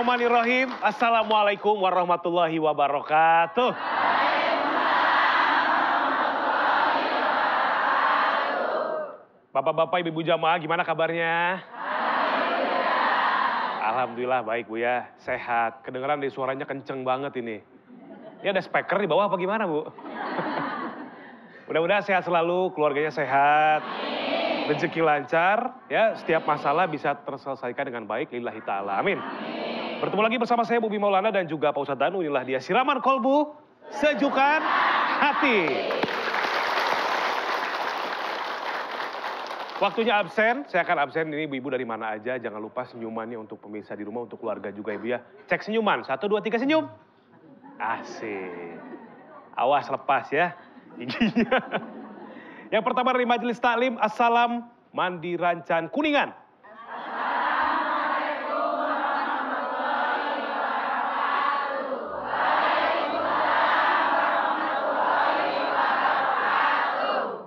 Bismillahirrahmanirrahim. Assalamualaikum warahmatullahi wabarakatuh. Bapak-bapak, ibu-ibu jamaah, gimana kabarnya? Alhamdulillah. baik Bu ya, sehat. Kedengeran dari suaranya kenceng banget ini. Ini ada speaker di bawah apa gimana Bu? Mudah-mudahan sehat selalu, keluarganya sehat. Rezeki lancar, ya setiap masalah bisa terselesaikan dengan baik lillahi ta'ala. Amin. Amin. Bertemu lagi bersama saya Bumi Maulana dan juga Pak Ustadz Danu. Inilah dia siraman kolbu, sejukan hati. Waktunya absen, saya akan absen ini ibu-ibu dari mana aja. Jangan lupa senyumannya untuk pemirsa di rumah, untuk keluarga juga ibu ya. Cek senyuman, satu, dua, tiga senyum. Asik. Awas lepas ya giginya. Yang pertama dari Majelis Taklim, Assalam Mandi Rancan Kuningan.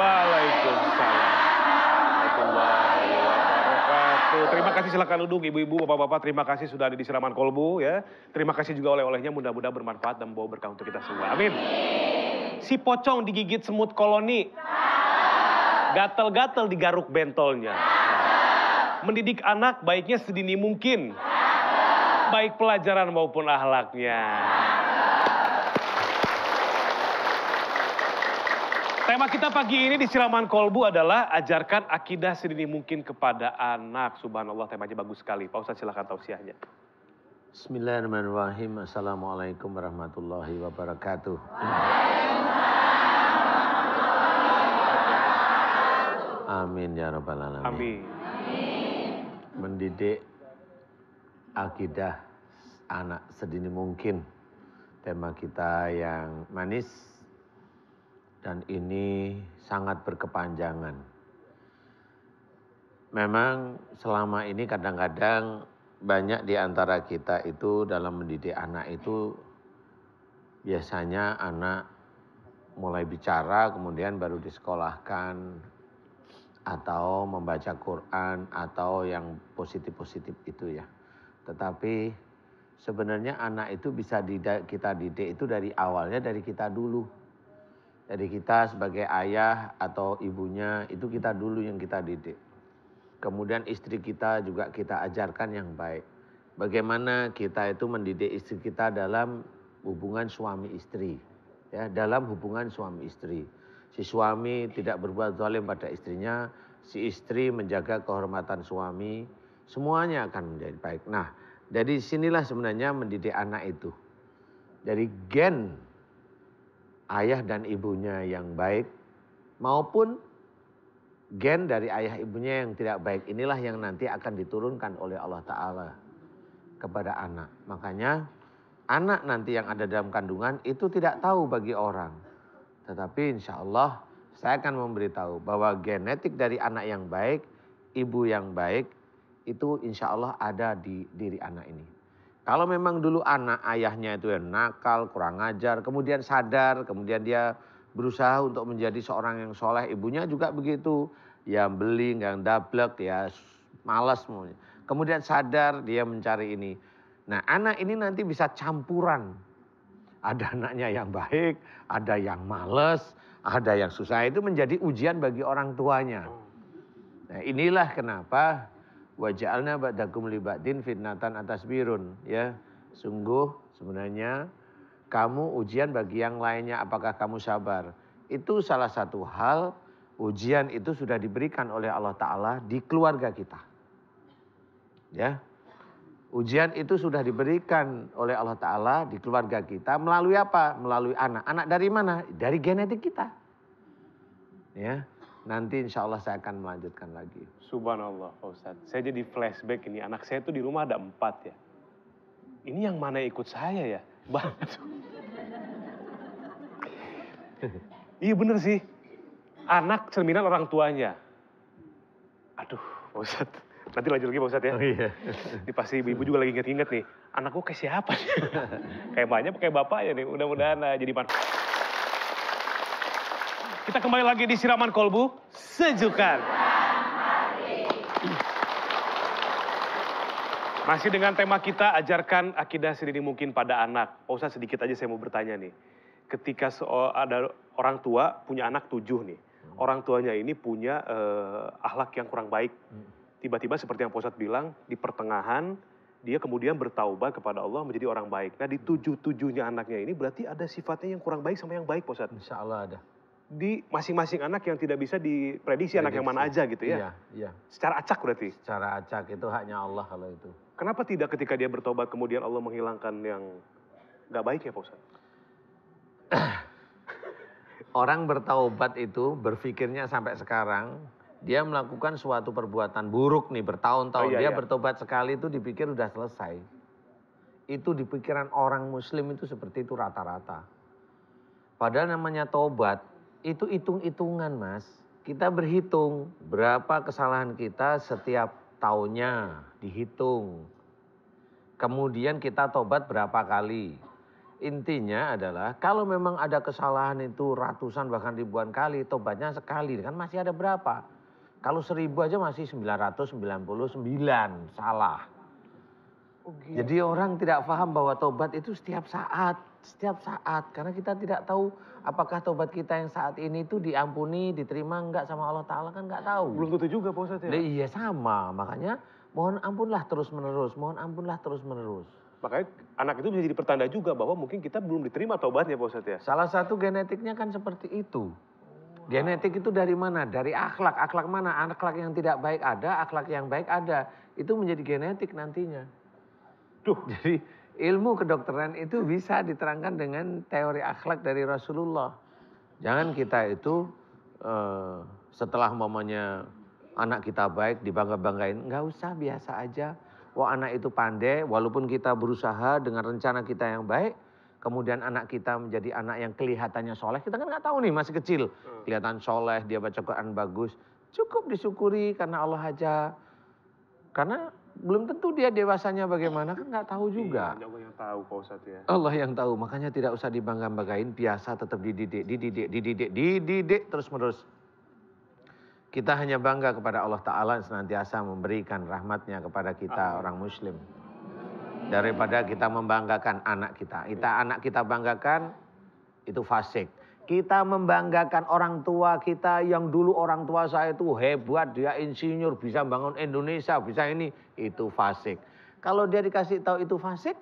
Waalaikumsalam. Warahmatullahi Terima kasih silakan duduk ibu-ibu, bapak-bapak. Terima kasih sudah ada di siraman kolbu ya. Terima kasih juga oleh-olehnya mudah-mudahan bermanfaat dan membawa berkah untuk kita semua. Amin. Si pocong digigit semut koloni. Gatel-gatel digaruk bentolnya. Mendidik anak baiknya sedini mungkin. Baik pelajaran maupun ahlaknya. Tema kita pagi ini di siraman kolbu adalah ajarkan akidah sedini mungkin kepada anak. Subhanallah temanya bagus sekali. Pak Ustaz silahkan tausiahnya. Bismillahirrahmanirrahim. Assalamualaikum warahmatullahi wabarakatuh. Amin ya rabbal alamin. Amin. Amin. Mendidik akidah anak sedini mungkin. Tema kita yang manis dan ini sangat berkepanjangan. Memang selama ini kadang-kadang banyak di antara kita itu dalam mendidik anak itu biasanya anak mulai bicara kemudian baru disekolahkan atau membaca Quran atau yang positif-positif itu ya. Tetapi sebenarnya anak itu bisa didik, kita didik itu dari awalnya dari kita dulu jadi kita sebagai ayah atau ibunya itu kita dulu yang kita didik. Kemudian istri kita juga kita ajarkan yang baik. Bagaimana kita itu mendidik istri kita dalam hubungan suami istri. Ya, dalam hubungan suami istri. Si suami tidak berbuat zalim pada istrinya, si istri menjaga kehormatan suami, semuanya akan menjadi baik. Nah, dari sinilah sebenarnya mendidik anak itu. Dari gen ayah dan ibunya yang baik maupun gen dari ayah ibunya yang tidak baik inilah yang nanti akan diturunkan oleh Allah Ta'ala kepada anak. Makanya anak nanti yang ada dalam kandungan itu tidak tahu bagi orang. Tetapi insya Allah saya akan memberitahu bahwa genetik dari anak yang baik, ibu yang baik itu insya Allah ada di diri anak ini. Kalau memang dulu anak ayahnya itu yang nakal, kurang ajar, kemudian sadar, kemudian dia berusaha untuk menjadi seorang yang soleh, ibunya juga begitu, yang beli, yang dablek, ya malas Kemudian sadar dia mencari ini. Nah anak ini nanti bisa campuran. Ada anaknya yang baik, ada yang males, ada yang susah. Itu menjadi ujian bagi orang tuanya. Nah inilah kenapa Wajalna ba'dakum libatin fitnatan atas birun ya sungguh sebenarnya kamu ujian bagi yang lainnya apakah kamu sabar itu salah satu hal ujian itu sudah diberikan oleh Allah taala di keluarga kita ya ujian itu sudah diberikan oleh Allah taala di keluarga kita melalui apa melalui anak anak dari mana dari genetik kita ya Nanti insya Allah saya akan melanjutkan lagi. Subhanallah Pak Ustadz. Saya jadi flashback ini. Anak saya tuh di rumah ada empat ya. Ini yang mana ikut saya ya? Bantu. iya bener sih. Anak cerminan orang tuanya. Aduh Pak Ustadz. Nanti lanjut lagi Pak Ustadz ya. Oh, iya. Ini pasti ibu-ibu juga lagi inget-inget nih. Anakku kayak siapa? kayak banyak kayak ya nih. Mudah-mudahan eh, jadi manfaat. Kita kembali lagi di siraman kolbu. sejukan. Masih dengan tema kita ajarkan akidah sedini mungkin pada anak. Pak Ustadz sedikit aja saya mau bertanya nih. Ketika ada orang tua punya anak tujuh nih. Hmm. Orang tuanya ini punya uh, ahlak yang kurang baik. Hmm. Tiba-tiba seperti yang Pak bilang, di pertengahan dia kemudian bertaubat kepada Allah menjadi orang baik. Nah di hmm. tujuh-tujuhnya anaknya ini berarti ada sifatnya yang kurang baik sama yang baik Pak Insya Allah ada di masing-masing anak yang tidak bisa diprediksi anak yang mana aja gitu ya. Iya, iya. Secara acak berarti. Secara acak itu haknya Allah kalau itu. Kenapa tidak ketika dia bertobat kemudian Allah menghilangkan yang nggak baik ya Pak Ustaz? Orang bertaubat itu berpikirnya sampai sekarang dia melakukan suatu perbuatan buruk nih bertahun-tahun oh, iya, dia iya. bertobat sekali itu dipikir udah selesai. Itu di pikiran orang muslim itu seperti itu rata-rata. Padahal namanya tobat itu hitung-hitungan mas. Kita berhitung berapa kesalahan kita setiap tahunnya dihitung. Kemudian kita tobat berapa kali. Intinya adalah kalau memang ada kesalahan itu ratusan bahkan ribuan kali, tobatnya sekali kan masih ada berapa? Kalau seribu aja masih 999 salah. Oh, gitu. Jadi orang tidak paham bahwa tobat itu setiap saat setiap saat karena kita tidak tahu apakah tobat kita yang saat ini itu diampuni, diterima enggak sama Allah taala kan enggak tahu. Belum tentu juga Pak Ustaz ya? iya sama, makanya mohon ampunlah terus-menerus, mohon ampunlah terus-menerus. Makanya anak itu bisa jadi pertanda juga bahwa mungkin kita belum diterima tobatnya Pak Ustaz ya? Salah satu genetiknya kan seperti itu. Genetik itu dari mana? Dari akhlak. Akhlak mana? Akhlak yang tidak baik ada, akhlak yang baik ada. Itu menjadi genetik nantinya. Duh, jadi ilmu kedokteran itu bisa diterangkan dengan teori akhlak dari Rasulullah. Jangan kita itu eh, setelah mamanya anak kita baik dibangga-banggain, nggak usah biasa aja. Wah anak itu pandai, walaupun kita berusaha dengan rencana kita yang baik, kemudian anak kita menjadi anak yang kelihatannya soleh, kita kan nggak tahu nih masih kecil, hmm. kelihatan soleh, dia baca Quran bagus, cukup disyukuri karena Allah aja. Karena belum tentu dia dewasanya bagaimana kan nggak tahu iya, juga. Iya, Allah yang tahu Pak Ustaz ya. Allah yang tahu, makanya tidak usah dibangga-banggain, biasa tetap dididik, dididik, dididik, dididik terus-menerus. Kita hanya bangga kepada Allah Ta'ala yang senantiasa memberikan rahmatnya kepada kita Amin. orang muslim. Daripada kita membanggakan anak kita. Kita iya. anak kita banggakan, itu fasik. Kita membanggakan orang tua kita yang dulu orang tua saya itu hebat, dia insinyur, bisa bangun Indonesia, bisa ini. Itu fasik. Kalau dia dikasih tahu itu fasik,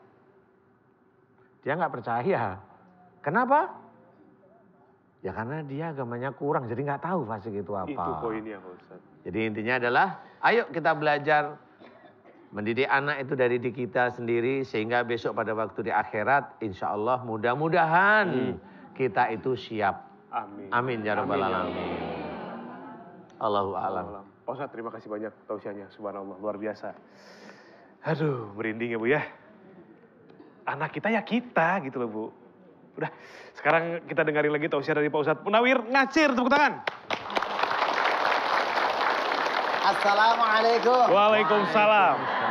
dia nggak percaya. Kenapa? Ya karena dia agamanya kurang, jadi nggak tahu fasik itu apa. Itu poinnya Ustaz. Jadi intinya adalah, ayo kita belajar Mendidik anak itu dari diri kita sendiri sehingga besok pada waktu di akhirat insya Allah mudah-mudahan hmm kita itu siap. Amin. Amin ya rabbal alamin. Allahu a'lam. Pak Ustaz, terima kasih banyak tausiahnya. Subhanallah, luar biasa. Aduh, merinding ya Bu ya. Anak kita ya kita gitu loh Bu. Udah, sekarang kita dengarin lagi tausiah dari Pak Ustadz Munawir Ngacir, tepuk tangan. Assalamualaikum. Waalaikumsalam. Waalaikumsalam.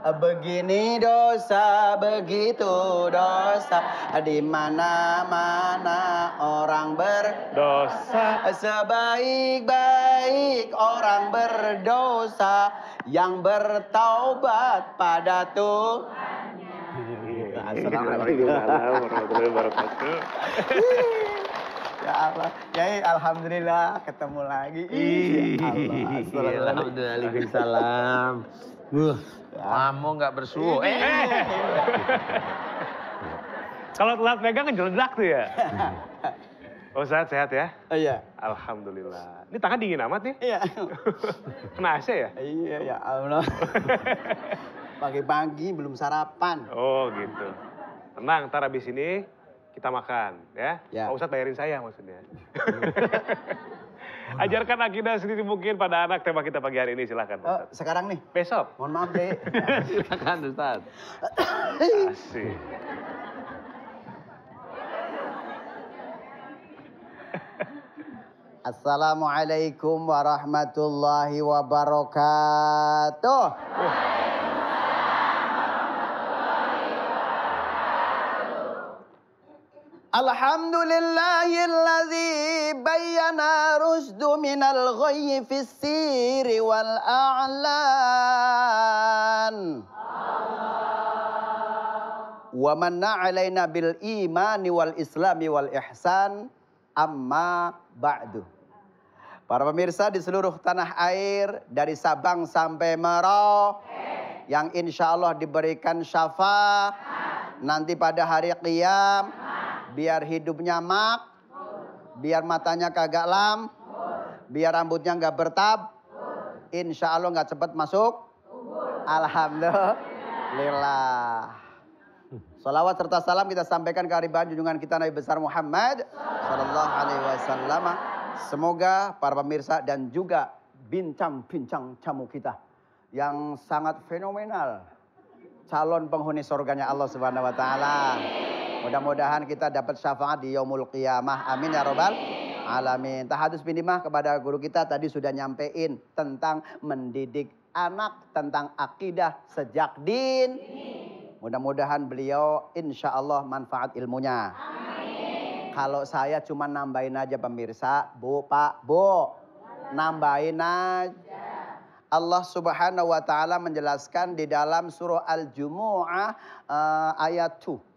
Begini dosa, begitu dosa Di mana-mana orang berdosa Sebaik-baik orang berdosa Yang bertaubat pada Tuhannya iya, iya. Assalamualaikum warahmatullahi wabarakatuh Ya Allah, ya, ya alhamdulillah ketemu lagi. Iya, ya Allah. Iya. Alhamdulillah. Salam. Uh, nggak bersuhu. Eh. Kalau telat megang kan ngejeledak tuh ya. Hmm. Oh sehat sehat ya? Oh, iya. Alhamdulillah. Ini tangan dingin amat nih. Iya. Kena AC ya? Iya ya Allah. Pagi-pagi belum sarapan. Oh gitu. Tenang, ntar habis ini kita makan ya. ya. Pak Ustad bayarin saya maksudnya. Hmm. Oh, Ajarkan akidah sendiri mungkin pada anak tema kita pagi hari ini silahkan. Oh, sekarang nih. Besok. Mohon maaf deh. silahkan Ustaz. Asik. Assalamualaikum warahmatullahi wabarakatuh. Alhamdulillahilladzi بين رشد من الغي في السير والأعلان ومن علينا بالإيمان والإسلام والإحسان أما بعد Para pemirsa di seluruh tanah air dari Sabang sampai Merauke yang insya Allah diberikan syafaat nanti pada hari kiam biar hidupnya mak Biar matanya kagak lam. Biar rambutnya nggak bertab. Insya Allah nggak cepet masuk. Alhamdulillah. Salawat serta salam kita sampaikan ke kehadiran junjungan kita Nabi besar Muhammad Sallallahu Alaihi Wasallam. Semoga para pemirsa dan juga bincang-bincang tamu kita yang sangat fenomenal calon penghuni surganya Allah Subhanahu Wa Taala. Mudah-mudahan kita dapat syafaat di yaumul qiyamah. Amin ya robbal alamin. Tahadus binimah kepada guru kita tadi sudah nyampein tentang mendidik anak, tentang akidah sejak din. Mudah-mudahan beliau insya Allah manfaat ilmunya. Amin. Kalau saya cuma nambahin aja pemirsa, Bu, Pak, Bu. Nambahin aja. Allah Subhanahu wa taala menjelaskan di dalam surah Al-Jumu'ah uh, ayat 2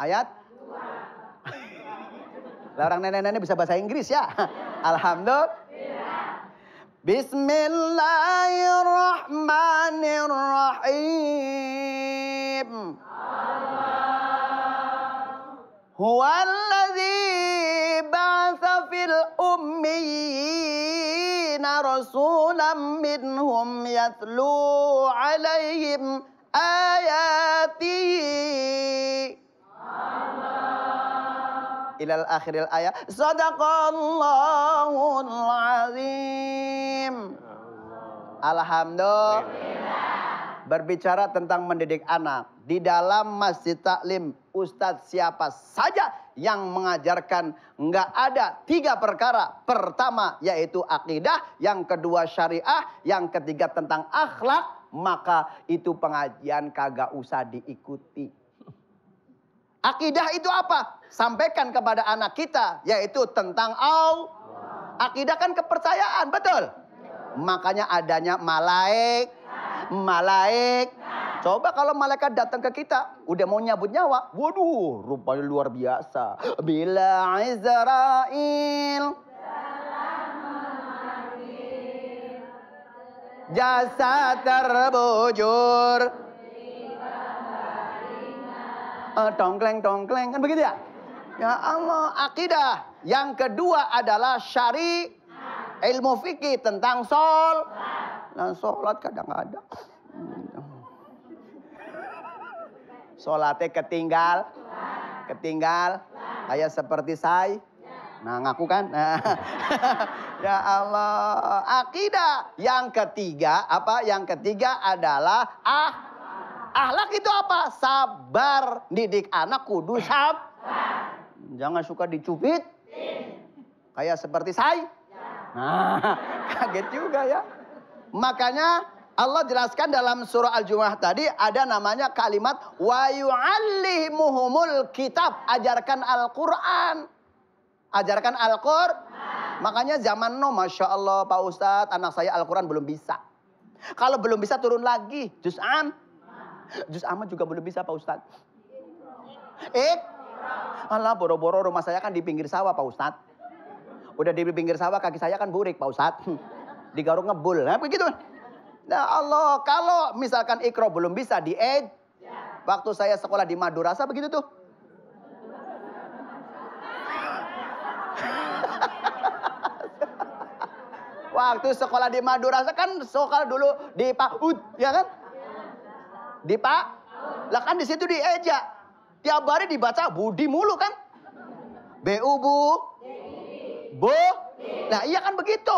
ayat? lah orang nenek-nenek bisa bahasa Inggris ya. Alhamdulillah. Bismillahirrahmanirrahim. Huwalladzi ba'atha fil ummiyina rasulan minhum yatlu alaihim ayatihi ilal akhiril ayat. Sadaqallahul azim. Alhamdulillah. Berbicara tentang mendidik anak. Di dalam masjid taklim Ustadz siapa saja yang mengajarkan nggak ada tiga perkara. Pertama yaitu akidah, yang kedua syariah, yang ketiga tentang akhlak. Maka itu pengajian kagak usah diikuti. Akidah itu apa? sampaikan kepada anak kita yaitu tentang Allah. Akidah kan kepercayaan, betul? Makanya adanya malaik, malaik. Coba kalau malaikat datang ke kita, udah mau nyabut nyawa. Waduh, rupanya luar biasa. Bila Israel jasa terbujur. Tongkleng, eh, tongkleng, kan begitu ya? Ya Allah, akidah. Yang kedua adalah syari ilmu fikih tentang sol. Nah, sholat kadang ada Sholatnya ketinggal. Ketinggal. Kayak seperti saya. Nah, ngaku kan? ya Allah, akidah. Yang ketiga apa? Yang ketiga adalah ah ahlak itu apa? Sabar didik anak kudu sabar Jangan suka dicubit. Kayak seperti saya. Nah, kaget juga ya. Makanya Allah jelaskan dalam surah Al-Jumuah tadi ada namanya kalimat wa yu'allimuhumul kitab, ajarkan Al-Qur'an. Ajarkan Al-Qur'an. Makanya zaman no, Masya Allah Pak Ustadz, anak saya Al-Quran belum bisa. Kalau belum bisa turun lagi, juz'an. am. juga belum bisa Pak Ustadz. Eh, Alah boro-boro rumah saya kan di pinggir sawah Pak Ustad. Udah di pinggir sawah kaki saya kan burik Pak Ustad. Di garuk ngebul. Nah, begitu. Nah Allah, kalau misalkan ikro belum bisa di ed, ya. waktu saya sekolah di Madurasa begitu tuh. waktu sekolah di Madurasa kan sekolah dulu di Pak Ud, ya kan? Di Pak? Lah kan di situ di ya. Tiap hari dibaca Budi mulu kan? BU Bu. Bu. Nah iya kan begitu.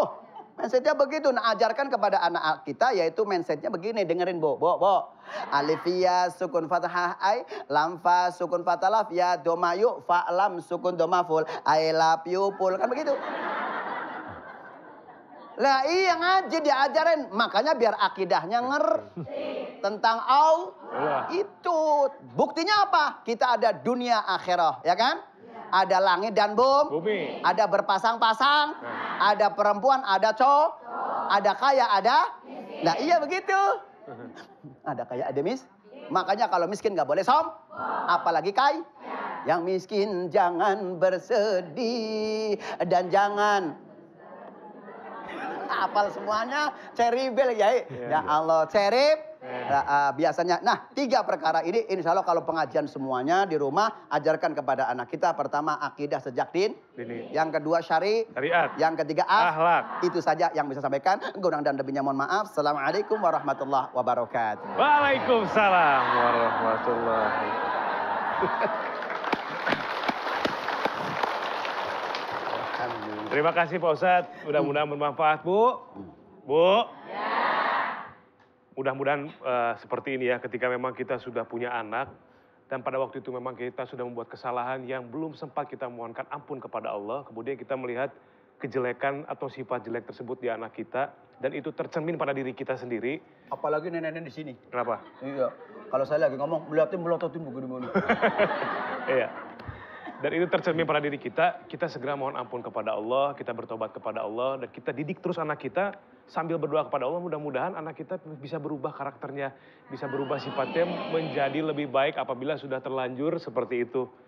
Mindsetnya begitu. Nah ajarkan kepada anak kita yaitu mindsetnya begini. Dengerin Bu. Bu. Bu. Alifia sukun fathah ai. Lamfa sukun fatalaf ya domayu. yuk. Fa lam sukun domaful. ai I love you Kan begitu. Lah iya ngaji diajarin, makanya biar akidahnya ngerti tentang Allah. Iya. Itu buktinya apa? Kita ada dunia akhirah, ya kan? Ada langit dan bum, bumi, ada berpasang-pasang, nah. ada perempuan, ada cowok, ada kaya, ada. Miskin. Nah iya begitu. ada kaya, ada mis. Makanya kalau miskin nggak boleh som, apalagi kai Yang miskin jangan bersedih dan jangan hafal semuanya. Ceribel ya. Iya, ya iya. Allah, cerib. Yeah. Eh. uh, ah, biasanya. Nah, tiga perkara ini insya Allah kalau pengajian semuanya di rumah ajarkan kepada anak kita. Pertama akidah sejak din. Dini. Yang kedua syari. Syariat. Yang ketiga ah, akhlak. Itu saja yang bisa sampaikan. Gunang dan lebihnya mohon maaf. Assalamualaikum warahmatullahi wabarakatuh. Waalaikumsalam warahmatullahi wabarakatuh. Alhamdulillah. Terima kasih Pak Ustadz. Mudah-mudahan bermanfaat, Bu. Bu. Ya. Mudah-mudahan uh, seperti ini ya, ketika memang kita sudah punya anak, dan pada waktu itu memang kita sudah membuat kesalahan yang belum sempat kita mohonkan ampun kepada Allah. Kemudian kita melihat kejelekan atau sifat jelek tersebut di anak kita dan itu tercermin pada diri kita sendiri. Apalagi nenek-nenek di sini. Kenapa? Iya. Kalau saya lagi ngomong, melihatnya melototin begini-begini. iya dan itu tercermin pada diri kita, kita segera mohon ampun kepada Allah, kita bertobat kepada Allah, dan kita didik terus anak kita sambil berdoa kepada Allah. Mudah-mudahan anak kita bisa berubah karakternya, bisa berubah sifatnya menjadi lebih baik apabila sudah terlanjur seperti itu.